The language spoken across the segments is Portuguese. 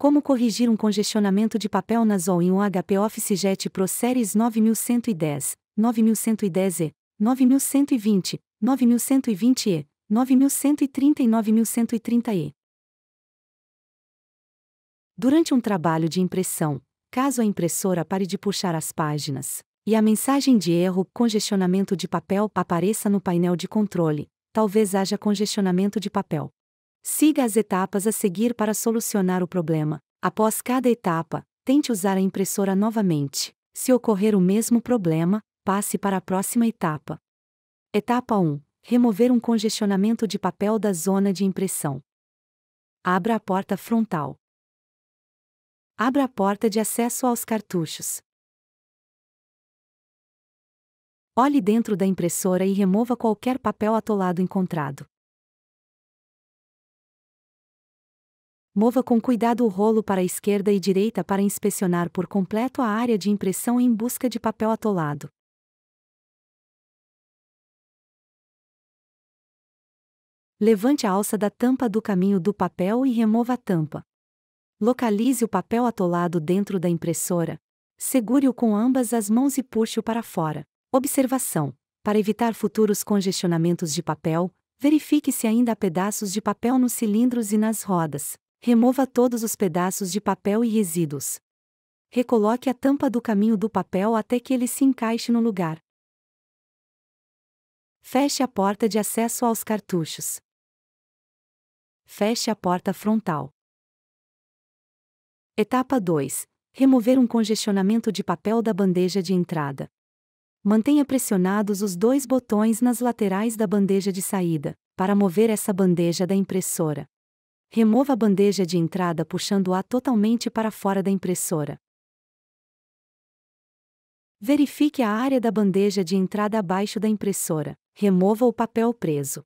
Como corrigir um congestionamento de papel na nasol em um HP Office Jet Pro Series 9110, 9110E, 9120, 9120E, 9130 e 9130E. Durante um trabalho de impressão, caso a impressora pare de puxar as páginas e a mensagem de erro congestionamento de papel apareça no painel de controle, talvez haja congestionamento de papel. Siga as etapas a seguir para solucionar o problema. Após cada etapa, tente usar a impressora novamente. Se ocorrer o mesmo problema, passe para a próxima etapa. Etapa 1 Remover um congestionamento de papel da zona de impressão. Abra a porta frontal. Abra a porta de acesso aos cartuchos. Olhe dentro da impressora e remova qualquer papel atolado encontrado. Mova com cuidado o rolo para a esquerda e direita para inspecionar por completo a área de impressão em busca de papel atolado. Levante a alça da tampa do caminho do papel e remova a tampa. Localize o papel atolado dentro da impressora. Segure-o com ambas as mãos e puxe-o para fora. Observação: Para evitar futuros congestionamentos de papel, verifique se ainda há pedaços de papel nos cilindros e nas rodas. Remova todos os pedaços de papel e resíduos. Recoloque a tampa do caminho do papel até que ele se encaixe no lugar. Feche a porta de acesso aos cartuchos. Feche a porta frontal. Etapa 2. Remover um congestionamento de papel da bandeja de entrada. Mantenha pressionados os dois botões nas laterais da bandeja de saída, para mover essa bandeja da impressora. Remova a bandeja de entrada puxando-a totalmente para fora da impressora. Verifique a área da bandeja de entrada abaixo da impressora. Remova o papel preso.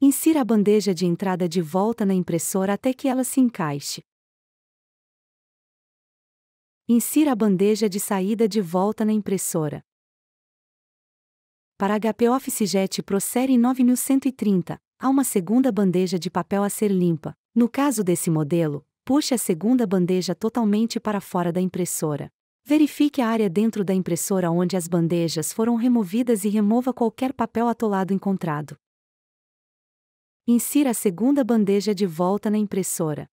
Insira a bandeja de entrada de volta na impressora até que ela se encaixe. Insira a bandeja de saída de volta na impressora. Para HP Office Jet Pro Série 9130, há uma segunda bandeja de papel a ser limpa. No caso desse modelo, puxe a segunda bandeja totalmente para fora da impressora. Verifique a área dentro da impressora onde as bandejas foram removidas e remova qualquer papel atolado encontrado. Insira a segunda bandeja de volta na impressora.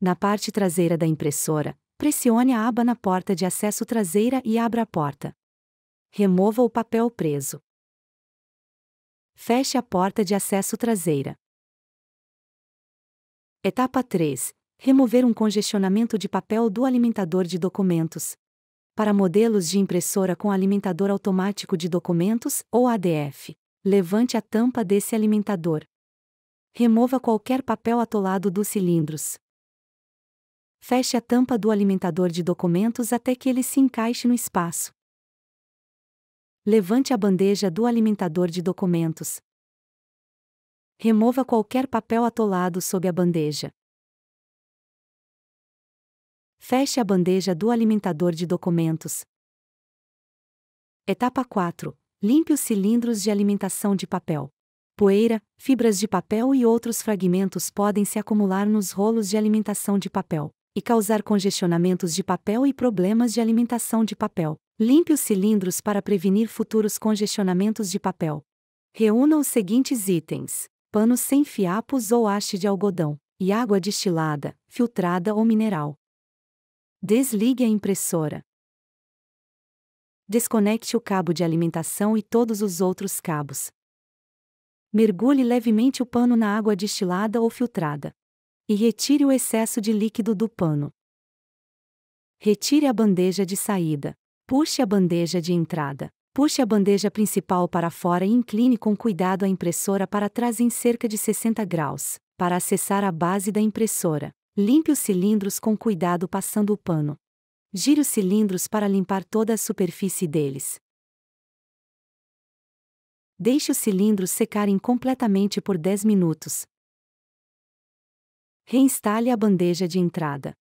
Na parte traseira da impressora, pressione a aba na porta de acesso traseira e abra a porta. Remova o papel preso. Feche a porta de acesso traseira. Etapa 3. Remover um congestionamento de papel do alimentador de documentos. Para modelos de impressora com alimentador automático de documentos, ou ADF, levante a tampa desse alimentador. Remova qualquer papel atolado dos cilindros. Feche a tampa do alimentador de documentos até que ele se encaixe no espaço. Levante a bandeja do alimentador de documentos. Remova qualquer papel atolado sob a bandeja. Feche a bandeja do alimentador de documentos. Etapa 4. Limpe os cilindros de alimentação de papel. Poeira, fibras de papel e outros fragmentos podem se acumular nos rolos de alimentação de papel e causar congestionamentos de papel e problemas de alimentação de papel. Limpe os cilindros para prevenir futuros congestionamentos de papel. Reúna os seguintes itens: panos sem fiapos ou haste de algodão, e água destilada, filtrada ou mineral. Desligue a impressora. Desconecte o cabo de alimentação e todos os outros cabos. Mergulhe levemente o pano na água destilada ou filtrada. E retire o excesso de líquido do pano. Retire a bandeja de saída. Puxe a bandeja de entrada. Puxe a bandeja principal para fora e incline com cuidado a impressora para trás em cerca de 60 graus, para acessar a base da impressora. Limpe os cilindros com cuidado passando o pano. Gire os cilindros para limpar toda a superfície deles. Deixe os cilindros secarem completamente por 10 minutos. Reinstale a bandeja de entrada.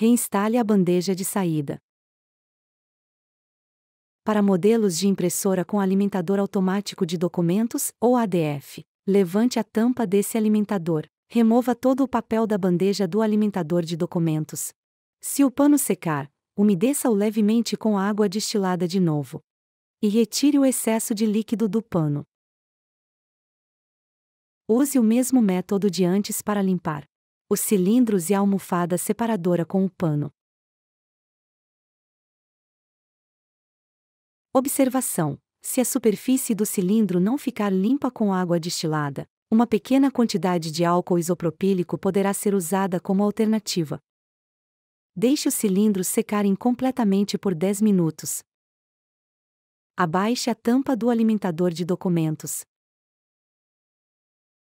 Reinstale a bandeja de saída. Para modelos de impressora com alimentador automático de documentos, ou ADF, levante a tampa desse alimentador. Remova todo o papel da bandeja do alimentador de documentos. Se o pano secar, umedeça-o levemente com água destilada de novo. E retire o excesso de líquido do pano. Use o mesmo método de antes para limpar os cilindros e a almofada separadora com o pano. Observação: se a superfície do cilindro não ficar limpa com água destilada, uma pequena quantidade de álcool isopropílico poderá ser usada como alternativa. Deixe os cilindros secarem completamente por 10 minutos. Abaixe a tampa do alimentador de documentos.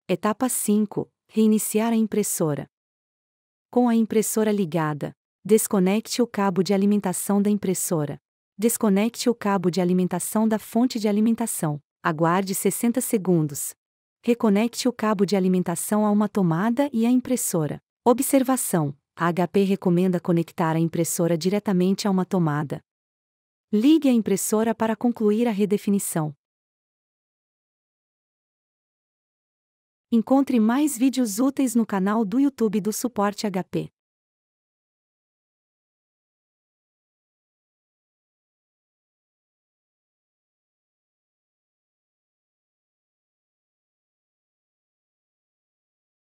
Etapa 5 Reiniciar a impressora. Com a impressora ligada, desconecte o cabo de alimentação da impressora. Desconecte o cabo de alimentação da fonte de alimentação. Aguarde 60 segundos. Reconecte o cabo de alimentação a uma tomada e à impressora. Observação: a HP recomenda conectar a impressora diretamente a uma tomada. Ligue a impressora para concluir a redefinição. Encontre mais vídeos úteis no canal do YouTube do Suporte HP.